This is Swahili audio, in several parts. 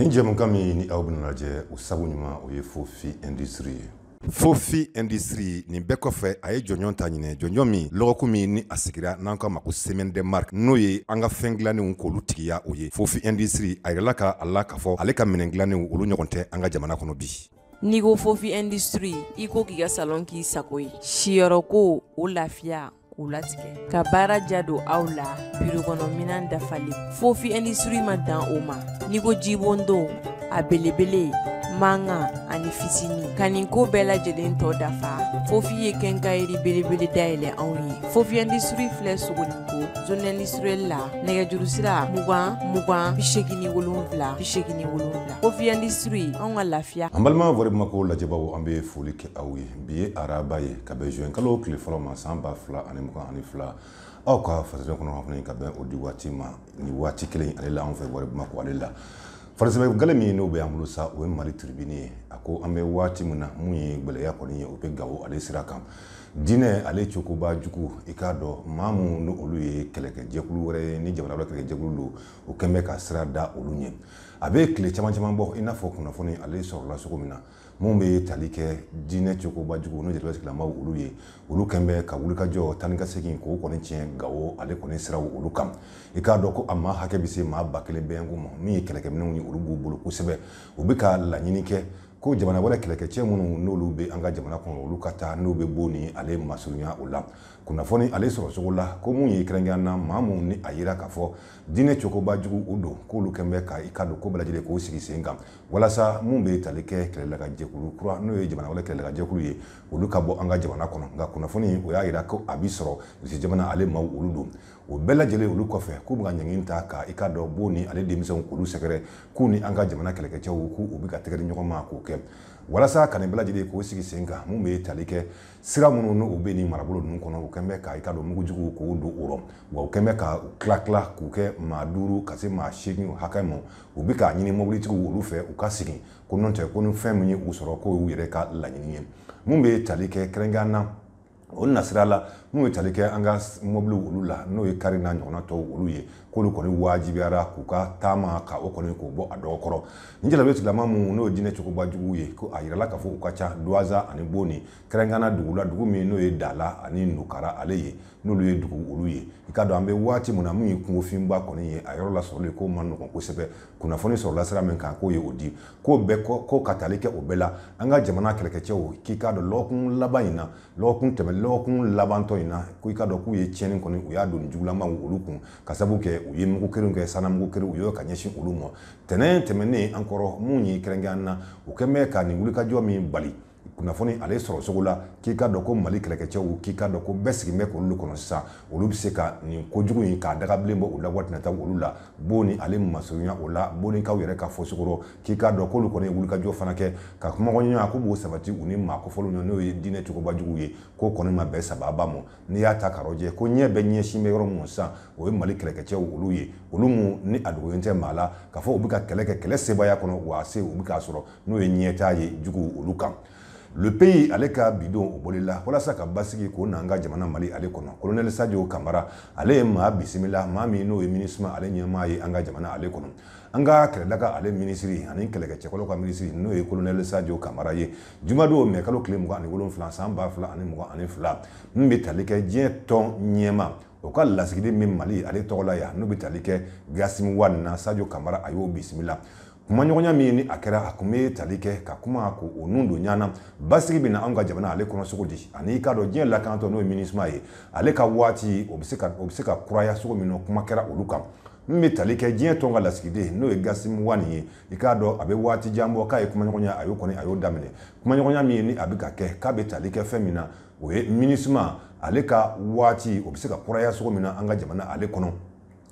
ni jɛ mun ni aw bɛna lajɛ o sabu ɲuman o ye fofi industrie ye fofi industrie nin bɛɛ kɔfɛ a ye jɔnjɔn ta ɲinɛ jɔnjɔn min lɔgɔku min ni a sigira n'an k'a mako ko semaine de mark n'o ye an ka fɛn dilannenw k'olu tigiya o ye fofi industrie a yirala ka a la k'a fɔ ale ka minɛ dilannenw olu ɲɔgɔn tɛ an ka jamana kɔnɔ bi n'i ko fofi industrie i ko k'i ka salon k'i sago ye siyɔrɔko o lafiya k'u latigɛ ka baara ja don aw la birokɔnɔminan dafalen fo ni siri ma dan o ma n'i ko jibon a belebele manga kan ani fitinin ka nin ko bɛɛ lajɛlen tɔ dafa fofin ye kɛnkayiri belebele dayɛlɛ anw ye fofiyɛndisiri filɛ sogoninko zonɛlisirɛli la nɛgɛjuru sira mugan mugan bisegini segini wolonfila bisegini segini wolonfila fofiyɛndisiri anw ka lafiya an balima warimakow lajɛbaw an bɛ foli kɛ aw ye bi ye araba ye ka bɛn zuwɛn kalo tile fɔlɔ ma san ba fila ani mugan ani fila aw ka fasajɛ kɔnɔ kunnafoni ka bɛn o di waati ma ni waati kelen ale la an fɛ wari ale la farisɛbɛ gale min n'o bɛ an bolo sa o ye mali tiribini ye a ko an bɛ waati min na mun ye gwɛlɛya kɔni ye o bɛ gawo ale sira kan dinɛ ale cogoba jugu i k'a dɔ maa mu ni olu ye kɛlɛkɛjɛkulu wɛrɛ ni jamana wɛrɛ kɛlɛkɛjɛkulu don o kɛn bɛ ka sira da olu ɲɛ a be tile caman caman bɔ i n'a fɔ kunnafoni ale sɔrɔla cogo min na minnu bɛ tali kɛ dinɛ cogoba jugu n'o jeliba sigilamaw olu ye olu kɛn bɛ ka wulika tani tanika segin k'o kɔni tiɲɛ gawo ale kɔni siraw olu kan i k'a ko a maa hakɛ bɛ se maa ba kelen ma min ye kɛlɛkɛminɛw ye olu b'u bolo kosɛbɛ u bɛ ka laɲini kɛ ko jamana wɛrɛ kɛlɛkɛcɛ minnu n'olu bɛ an ka jamana kɔnɔ olu ka taa n'u bɛ bo ni ale masurunya o la kunnafoni ale sɔrɔ cogo la ko mun ye kɛrɛnkɛrɛnna maa mun ni a yira k'a fɔ diinɛ cogoba jugu u don k'olu kɛn bɛ ka i ka don ko bɛɛ k'o sigi sen kan walasa mun bɛ tali kɛ kɛlɛlakajɛkulu kura n'o ye jamana wɛrɛ kɛlɛlakajɛkulu ye olu ka bɔ an ka jamana kɔnɔ nka kunnafoni o y'a yira ko a b'i sɔrɔ rusi jamana ale ma olu don o bɛɛ lajɛlen olu kɔfɛ k'u bɛ ka ɲɛɲini ta ka i ka dɔn b'o ni ale denmisɛnw k'olu sɛgɛrɛ k'u ni an ka jamana kɛlɛkɛcɛw k'u u bɛ ka tɛgɛ di ɲɔgɔn ma k'o kɛ walasa kalanbɛɛ lajɛlen k'o sigi sen kan mun bɛ tali kɛ sira minnu n'u bɛ nin marabolo ninnu kɔnɔ u kɛn bɛ ka i ka don mugujuguw k'o don o rɔ wa u kɛn bɛ ka tila tila k'u kɛ maa duuru ka se maa seegin hakɛ ma u bɛ k'a ɲini mobilitigiw olu fɛ u ka sigi ko nɔ tɛ ko ni fɛn min ye u sɔrɔ k'o y'u yɛrɛ ka laɲini ye mun bɛ tali kɛ kɛrɛnkɛrɛn na o nasira la n'u ye tali kɛ an ka mobiliw olu la n'o ye kari n'a ɲɔgɔnna tɔw olu ye k'olu kɔni waajibiyara k'u ka taama ka o kɔni k'u bɔ a dɔw kɔrɔ nin jalabe tigilama mun n'o ye diinɛ cogoba jugu ye ko a yirala k'a fɔ u ka ca duwaza ani boni kɛrɛnkana dugu la dugu min n'o ye dala ani nukara ale ye n'olu ye dugu olu ye i ka dɔn an bɛ waati min na mun ye kungofinba kɔni ye a yɔrɔ lasɔrɔli ko man nɔgɔn kosɛbɛ kunnafoni sɔrɔla sira min kan k'o ye o di k'o bɛɛ kɔ ko ka tali kɛ o bɛɛ la an ka jamana kɛlɛkɛcɛw k'i k'a dɔn lɔgɔkun laban in na lɔgɔkun tɛmɛ lɔgɔkun labantɔ in na ko i k'a dɔ k'u ye tiɲɛni kɔni u y'a don jugulama olu kun ka sabu kɛ u ye mugu kelen kɛ sanamugu kelen u y'o ka ɲɛsin olu ma tɛnɛ tɛmɛnen an kɔrɔ mun ye kɛrɛnkɛrɛn na u kɛn bɛ ka nin wulikajɔ min bali kunnafoni ale sɔrɔ cogo la k'i ka dɔn ko mali kɛlɛkɛcɛw k'i ka dɔn ko bɛɛ sigilen bɛ k'olu kɔnɔ sisan olu bɛ se ka nin kojugu in k'a dagabilen bɔ u la waati nata olu la bo ni ale masurunya o la bonikaw yɛrɛ ka fɔ sugorɔ k'i ka dɔn k'olu kɔni ye wulikajɔ fana kɛ ka kumaɲɔgɔnya ko b'o sabati u ni maa kofɔlenw na n'o ye diinɛ cogobajugu ye ko kɔni ma bɛn sababa ma n'i y'a ta k'a lajɛ ko ɲɛ bɛ ɲɛsin bɛ yɔrɔ mun sisan o ye mali kɛlɛkɛcɛw olu ye olu mun ni a dogolen tɛ maa la k'a fɔ u bɛ ka kɛlɛ kɛ kɛlɛ sebaya kɔnɔ wa a se u bɛ k'a sɔrɔ n'o ye ɲɛta ye jugu olu kan le pays ale ka bidon o bolila walasa ka basigi k'o n'an ka jamana mali ale kɔnɔ kolonɛl sadio kamara ale ye maa bisimila maa min n'o ye minisima ale ɲɛmaa ye an ka jamana ale kɔnɔ an ka kɛlɛdaka ale minisiri ani kɛlɛkɛcɛkɔlɔ ka minisiri n'o ye kolonɛl sadio kamara ye juma do mɛ kalo tile mugan ani wolonfila san ba fila ani mugan ani fila min be tali kɛ diɲɛ tɔn ɲɛma o ka lasigiden min mali ale tɔgɔ la yan n'o be tali kɛ gasimi wa na sadio kamara a y'o bisimila kumaɲɔgɔnya min ni a kɛra a kun be tali kɛ ka kuma ko o nun don ɲana basigi bena anw ka jamana ale kɔnɔ sogo di ani i k'a dɔn diɲɛ lakantɔ n'o ye minisima ye ale ka waati o be se ka kuraya sogo min nɔ kuma kɛra olu kan min bɛ tali kɛ diɲɛ tɔn ka lasigiden n'o ye gasimu wani ye i k'a dɔn a bɛ waati jan bɔ k'a ye kumaɲɔgɔnya a y'o kɔni a y'o daminɛ kumaɲɔgɔnya min ye ni a bɛ ka kɛ k'a bɛ tali kɛ fɛn min na o ye minisima ale ka waati o bɛ se ka kuraya cogo min na an ka jamana ale kɔnɔ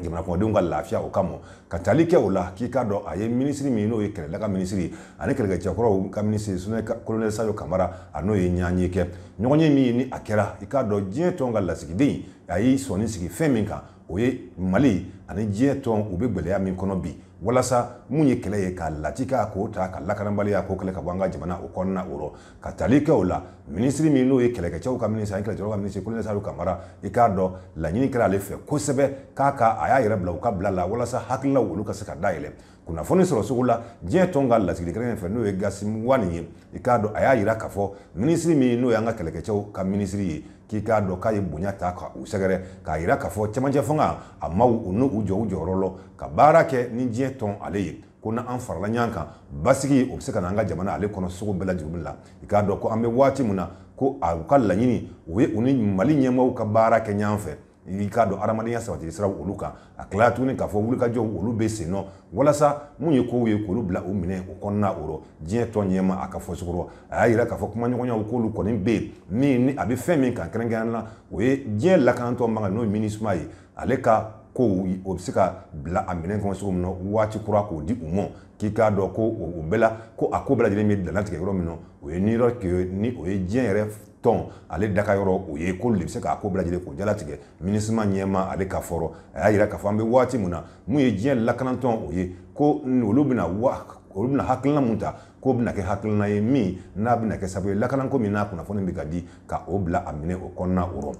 jamanakundenw ka lafiya o kamɔ ka tali kɛ o la k'i k'a dɔn a ye minisiri min n'o ye kɛlɛla ka minisiri ani kɛlɛkɛcɛkɔrɔw ka minisiri sɛnɛ kolonɛl sayo kamara a n'o ye ɲaanye kɛ ɲɔgɔnye min ni a kɛra i k'a dɔn diɲɛ tɔn ka lasigiden a y'i sɔnni sigi fɛn min kan o ye mali ani diɲɛ tɔn u be gwɛlɛya min kɔnɔ bi walasa mun ye kɛlɛ ye ka lati k'a ko ta ka lakanabaliya ko kɛlɛ ka bɔ an ka jamana o kɔnɔna o ka tali kɛ o la minisiri min n'o ye kɛlɛkɛcɛw ka minisiri ani kɛlɛcɛw ka minisiri kolonɛ saru kamara i k'a dɔn laɲini kɛra ale fɛ kosɛbɛ k'a ka a y'a yɛrɛ bila u ka bila la walasa hakililaw olu ka se ka dayɛlɛ kunnafoni sɔrɔ sugu la diɲɛ tɔn ka lasigiden kɛrɛnkɛrɛn fɛ n'o ye gasimu wani ye i k'a dɔn a y'a yira k'a fɔ minisiri min n'o y'an ka kɛlɛkɛcɛw ka minisiri ye k'i k'a dɔn k'a ye bonya ta ka u sɛgɛrɛ k'a yira k'a fɔ cɛmancɛ fanga a ma u n'u jɔ u jɔyɔrɔ lɔ ka baara kɛ ni diɲɛ tɔn ale ye ko na an farala ɲɔgɔn kan basigi o bɛ se ka na an ka jamana ale kɔnɔ sogo bɛɛ lajɛlen la i k'a dɔn ko an bɛ waati min na ko a ka laɲini o ye u ni mali ɲɛmɔgɔw ka baara kɛ ɲɔgɔn fɛ i k'a dɔn adamadenya sabatili siraw olu kan a tilala tuguni k'a fɔ wulikajɔw olu bɛ sen nɔ walasa mun ye kow ye k'olu bila u minɛ o kɔnɔna o rɔ diɲɛ tɔ ɲɛma a ka fɔ sugurɔ a y'a yira k'a fɔ kumaɲɔgɔnyaw k'olu kɔni bɛ yen min ni a bɛ fɛn min kan kɛrɛnkɛrɛnnenya la o ye diɲɛ lakanatɔ man kan n'o ye minisima ye ale ka kow o bɛ se ka bila a minɛ kɔnɔ cogo min na waati kura k'o di u ma k'i k'a dɔn ko o bɛɛ la ko a ko bɛɛ lajɛlen bɛ dannatigɛ yɔrɔ min na o ye ni yɔrɔ ni o ye diɲɛ yɛrɛ ton ale daka yɔrɔ o ye k'olu de bɛ se k'a ko bɛɛ lajɛlen k'o jalatigɛ minisima ɲɛma ale ka fɔrɔ a y'a yira k'a fɔ an bɛ waati mun na mun ye diɲɛ lakanatɔn o ye ko olu bɛna wa olu bɛna hakilina mun ta k'o bɛna kɛ hakilina ye min n'a bɛna kɛ sababu ye lakanako min n'a kunnafoni bɛ ka di ka o bila a minɛ o kɔnɔna o rɔ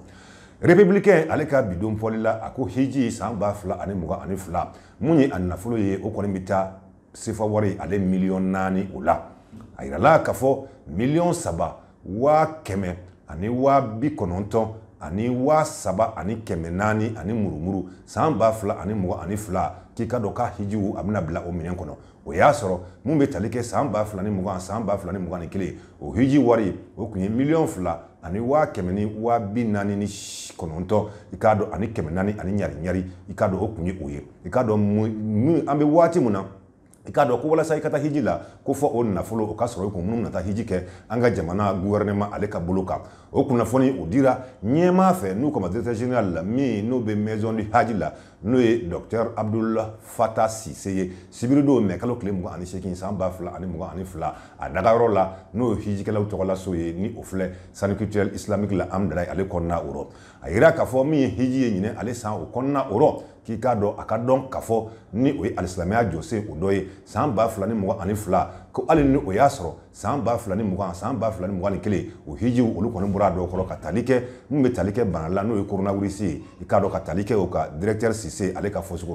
républicain ale ka bidon fɔli la a ko hiji san ba fila ani mugan ani fila mun ye a nafolo ye o kɔni bɛ taa sefa wari ale miliyɔn naani o la a yirala k'a fɔ miliyɔn saba waa kɛmɛ ani waa bi kɔnɔntɔn ani waa saba ani kɛmɛ naani ani murumuru san ba fila ani mugan ani fila k'i ka dɔn k'a hijiw a bɛna bila o minɛn kɔnɔ o y'a sɔrɔ mun bɛ tali kɛ san ba fila ni mugan san ba fila ni mugan ni kelen o hiji wari o tun ye miliyɔn fila ani waa kɛmɛ ni waa bi naani ni kɔnɔntɔn i k'a dɔn ani kɛmɛ naani ani ɲari ɲari i k'a dɔn o tun ye o ye i k'a dɔn mun an bɛ waati mun na i k'a dɔn ko walasa i ka ta hiji la ko fɔ o nafolo o ka sɔrɔ i kun minnu nata hiji kɛ an ka jamana guwɛrɛnɛma ale ka bolo kan o kunnafoni o dira ɲɛma fɛ n'u kama directeur general la min n'o be maison du haji la n'o ye dɔktɛr Abdul fata sise ye sibiri don mɛ kalo tile mugan ani seegin san ba fila ani mugan ani fila a dagayɔrɔ la n'o ye hijikɛlaw tɔgɔlaso ye ni o filɛ sanukulturɛl islamike la amdala ale kɔnɔna orɔ a yira k'a fɔ min ye hiji ye ɲinɛ ale san o kɔnɔna orɔ k'i k'a dɔn a ka dɔn k'a fɔ ni o ye alisilamɛya jɔse o dɔ ye san ba fila ni mugan ani fila ko hali ni o y'a sɔrɔ san ba fila ni mugan san ba fila ni mugan ni kelen o hijiw olu kɔni bɔra dɔw kɔrɔ ka tali kɛ min bɛ tali kɛ bana la n'o ye koronawirisi ye i k'a dɔn ka tali kɛ o ka directeur Sise ale ka fɔsi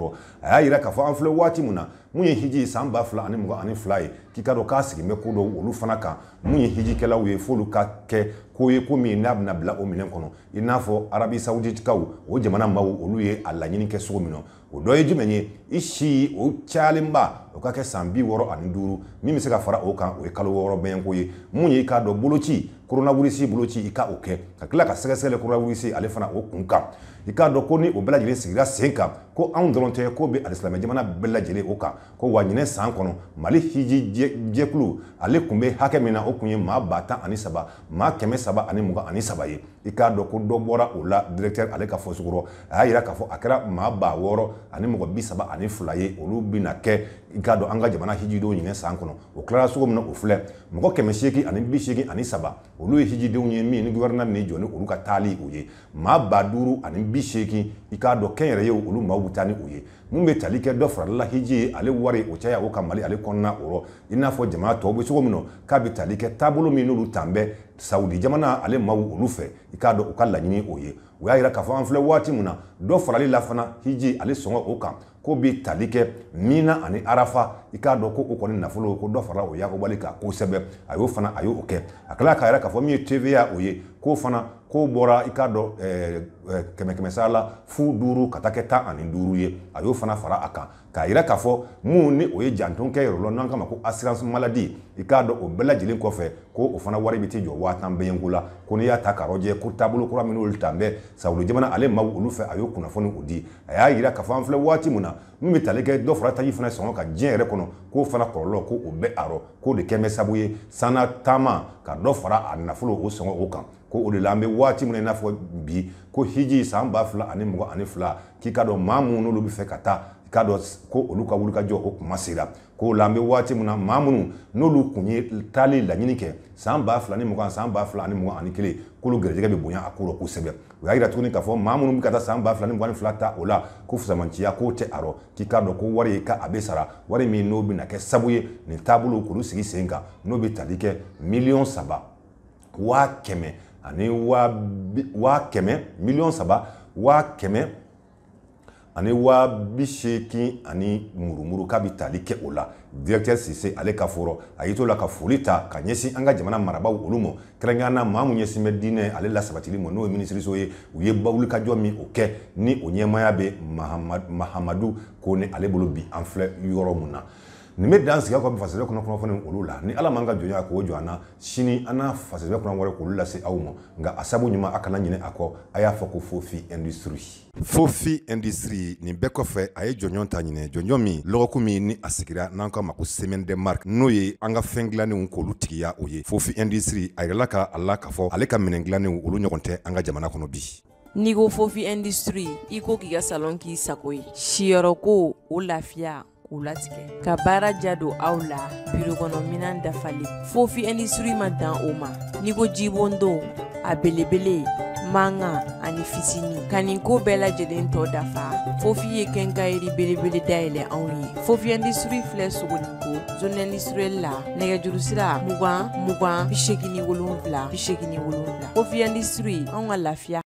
a y'a yira k'a fɔ an filɛ waati min na mun ye hiji san ba fila ani mɔgɔ ani fila ye k'i ka dɔn k'a sigi bɛ ko dɔ olu fana kan mun ye hijikɛlaw ye f'olu ka kɛ ko ye ko min n'a bɛna bila o minɛ kɔnɔ i n'a fɔ arabi sawuditikaw o jamana maaw olu ye a laɲini kɛ cogo min na o dɔ ye jumɛn ye i si o cayalenba o ka kɛ san bi wɔɔrɔ ani duuru min bɛ se ka fara o kan o ye kalo wɔɔrɔ bɛnko ye mun ye i k'a dɔn boloci koronawirusi boloci i ka o kɛ ka tila ka sɛgɛsɛgɛli koronawirusi ale fana o kun kan i k'a dɔn ko ni o bɛɛ lajɛlen sigira sen kan ko anw dɔrɔn tɛ ko bɛ alisilamɛ jamana bɛɛ lajɛlen o kan ko wa ɲinɛ san kɔnɔ mali hiji jɛkulu ale kun bɛ hakɛ min na o kun ye maa ba tan ani saba maa kɛmɛ saba ani mugan ani saba ye i k'a dɔn ko dɔ bɔra o la directeur ale ka fɔ sugurɔ a y'a yira k'a fɔ a kɛra maa ba wɔɔrɔ ani mɔgɔ bi saba ani fila ye olu bɛna kɛ gado anga dɔn an ka jamana hijidenw ɲinɛ san kɔnɔ o tilara cogo min na o filɛ mɔgɔ kɛmɛ seegin ani bi seegin ani saba olu ye hijidenw ye mi ni gwarna min jɔ ni olu ka taali o ye maa ba ani bi seegin i k'a dɔn kɛnyɛrɛ ye olu maaw bɛ ni o ye mun bɛ tali ke do dɔ la hiji ale wari o chaya o kamali ale konna o rɔ i n'a jamana to bɛ cogo min na k'a bi tali ke tabulu mi n'olu tambe saudi jamana ale ma wu fɛ i k'a dɔn u ka laɲini o ye o y'a yira k'a fo an fle wati min na dɔ li la fana hiji ale sɔngɔ o kam ko bi tali kɛ min ani arafa i k'a dɔn ko o kɔni nafolo ko dɔ fara o yakobali kan kosɛbɛ a y'o fana a y'o kɛ a tilala k'a yira k'a fɔ min ye tva o ye k'o fana koo bɔra i k'a dɔn eh, eh, kɛmɛ kɛmɛ sara la fu duuru ka taa kɛ tan ani duuru ye a y'o fana fara a kan k'a yira k'a fɔ mun ni o ye janton kɛ yɔrɔ la n'an kama ko assurance maladie i k'a dɔn o bɛɛ lajɛlen kɔfɛ ko o fana wari bɛ t'i jɔ waa tan bɛyɛnko la ko n'i y'a ta k'a lajɛ ko taabolo kura minnu olu tan bɛ sabula jamana ale ma olu fɛ a y'o kunnafoni o di a y'a yira k'a fɔ an filɛ waati min na min bɛ tali kɛ dɔ fara taji fana sɔngɔ ka diɲɛ yɛrɛ kɔnɔ k'o fana kɔlɔlɔ ko o bɛ a rɔ k'o de kɛ mɛ sabu ye sanna taama ka dɔ fara a nafolo o sɔngɔ o kan ko o de la an bɛ waati min na i n'a fɔ bi ko hiji san ba fila ani mugan ani fila k'i ka dɔn maa minnu n'olu bɛ fɛ ka taa i ka dɔn ko olu ka wuli ka jɔ o kuma sera ko la an bɛ waati min na maa minnu n'olu tun ye taali laɲini kɛ san ba fila ni mugan san ba fila ani mugan ani kelen k'olu garijɛgɛ bɛ bonya a ko rɔ kosɛbɛ o y'a jira tuguni k'a fɔ maa minnu bɛ ka taa san ba fila ni mugan ani fila ta o la ko fasamaciya k'o tɛ a rɔ k'i k'a dɔn ko wari ye ka a bɛ sara wari min n'o bɛna kɛ sabu ye nin taabolo k'olu sigi sen kan n'o bɛ tali kɛ miliyɔn saba waa kɛmɛ ani waa kɛmɛ miliyɔn saba waa kɛmɛ ani waa bi ani murumuru k'a bɛ tali kɛ o la directeur sise ale ka fɔrɔ a y'i to la ka foli ta ka ɲɛsin an ka jamana marabaaw olu ma kɛrɛnkɛrɛn na maa mun ɲɛsin bɛ diinɛ ale lasabatili ma n'o ye minisiriso ye u ye bawulikajɔ min o kɛ ni o ɲɛmaaya bɛ mahamadu ko ni ale bolo bi an filɛ yɔrɔ mun na nin bɛ dan sigi aw ka fasɛbɛ kɔnɔ kunnafoni olu la ni ala man ka jɔnya k'o jɔ an na sini an n'a fasɛbɛ kɔnɔ wɛrɛ k'olu lase aw ma nka a sabu ɲuman a kana ɲinɛ a kɔ a y'a fɔ ko fofi industrie fofi industrie nin bɛɛ kɔfɛ a ye jɔnjɔn ta ɲinɛ jɔnjɔn min lɔgɔkun min ni a sigira n'an k'a ma ko semaine de marque n'o ye an ka fɛn dilannenw k'olu tigiya o ye fofi industrie a yirala ka a la k'a fɔ ale ka minɛn dilannenw olu ɲɔgɔn tɛ an ka jamana kɔnɔ bi n'i ko fofi industrie i ko k'i ka salon k'i sago ye siyɔrɔko o lafiya k'u latigɛ ka baara ja don aw la birokɔnɔminan dafalen fofi industrie ma dan o ma n'i ko jibon don a belebele manga ani fitini ka nin koo bɛɛ lajɛlen tɔ dafa fofi ye kɛnkayiri belebele dayɛlɛ anw ye fofi industrie filɛ sogoliko zone industriel la nɛgɛjuru sira mugan mugan bisegini wolonfila bisegini wolonfila fofi industrie anw ka lafiya